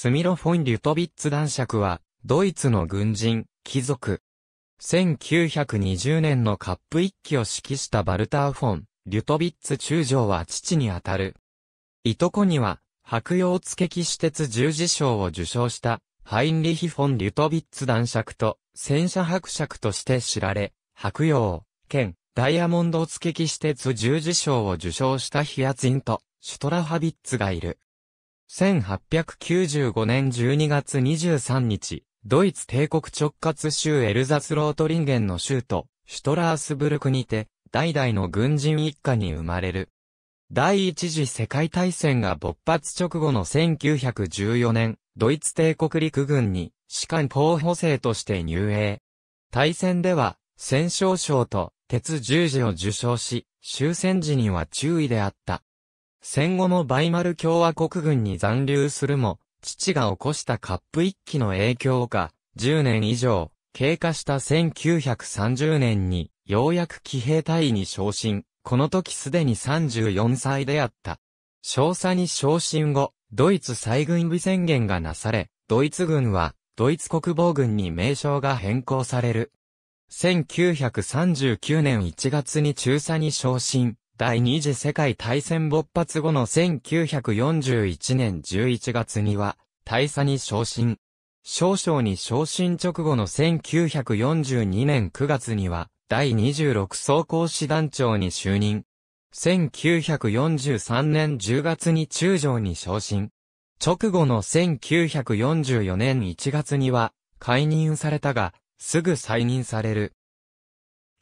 スミロ・フォン・リュトビッツ男爵は、ドイツの軍人、貴族。1920年のカップ一揆を指揮したバルター・フォン、リュトビッツ中将は父にあたる。いとこには、白洋付騎士鉄十字章を受賞した、ハインリヒ・フォン・リュトビッツ男爵と、戦車伯爵として知られ、白洋、兼、ダイヤモンド付騎士鉄十字章を受賞したヒアツィンと、シュトラハビッツがいる。1895年12月23日、ドイツ帝国直轄州エルザスロートリンゲンの州都、シュトラースブルクにて、代々の軍人一家に生まれる。第一次世界大戦が勃発直後の1914年、ドイツ帝国陸軍に、士官候補生として入営。大戦では、戦勝賞と、鉄十字を受賞し、終戦時には注意であった。戦後のバイマル共和国軍に残留するも、父が起こしたカップ一揆の影響か、10年以上、経過した1930年に、ようやく騎兵隊に昇進、この時すでに34歳であった。少佐に昇進後、ドイツ再軍備宣言がなされ、ドイツ軍は、ドイツ国防軍に名称が変更される。1939年1月に中佐に昇進、第二次世界大戦勃発後の1941年11月には、大佐に昇進。少将に昇進直後の1942年9月には、第26装甲師団長に就任。1943年10月に中将に昇進。直後の1944年1月には、解任されたが、すぐ再任される。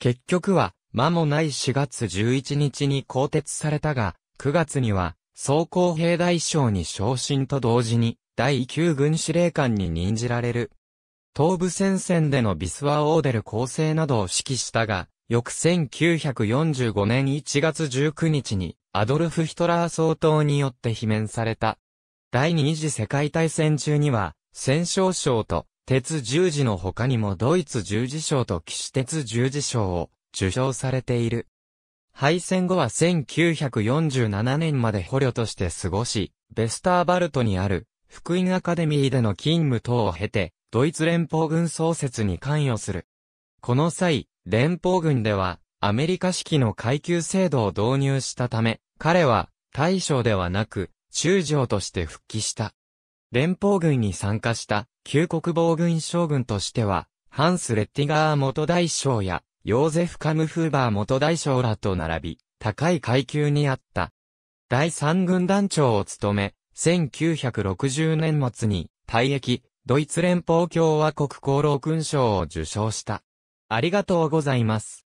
結局は、間もない4月11日に更迭されたが、9月には、総甲兵大将に昇進と同時に、第9軍司令官に任じられる。東部戦線でのビスワーオーデル構成などを指揮したが、翌1945年1月19日に、アドルフ・ヒトラー総統によって罷免された。第二次世界大戦中には、戦勝賞と、鉄十字の他にもドイツ十字賞と騎士鉄十字賞を受賞されている。敗戦後は1947年まで捕虜として過ごし、ベスターバルトにある福音アカデミーでの勤務等を経て、ドイツ連邦軍創設に関与する。この際、連邦軍ではアメリカ式の階級制度を導入したため、彼は大将ではなく、中将として復帰した。連邦軍に参加した、旧国防軍将軍としては、ハンス・レッティガー元大将や、ヨーゼフ・カムフーバー元大将らと並び、高い階級にあった。第三軍団長を務め、1960年末に、退役、ドイツ連邦共和国功労勲章を受章した。ありがとうございます。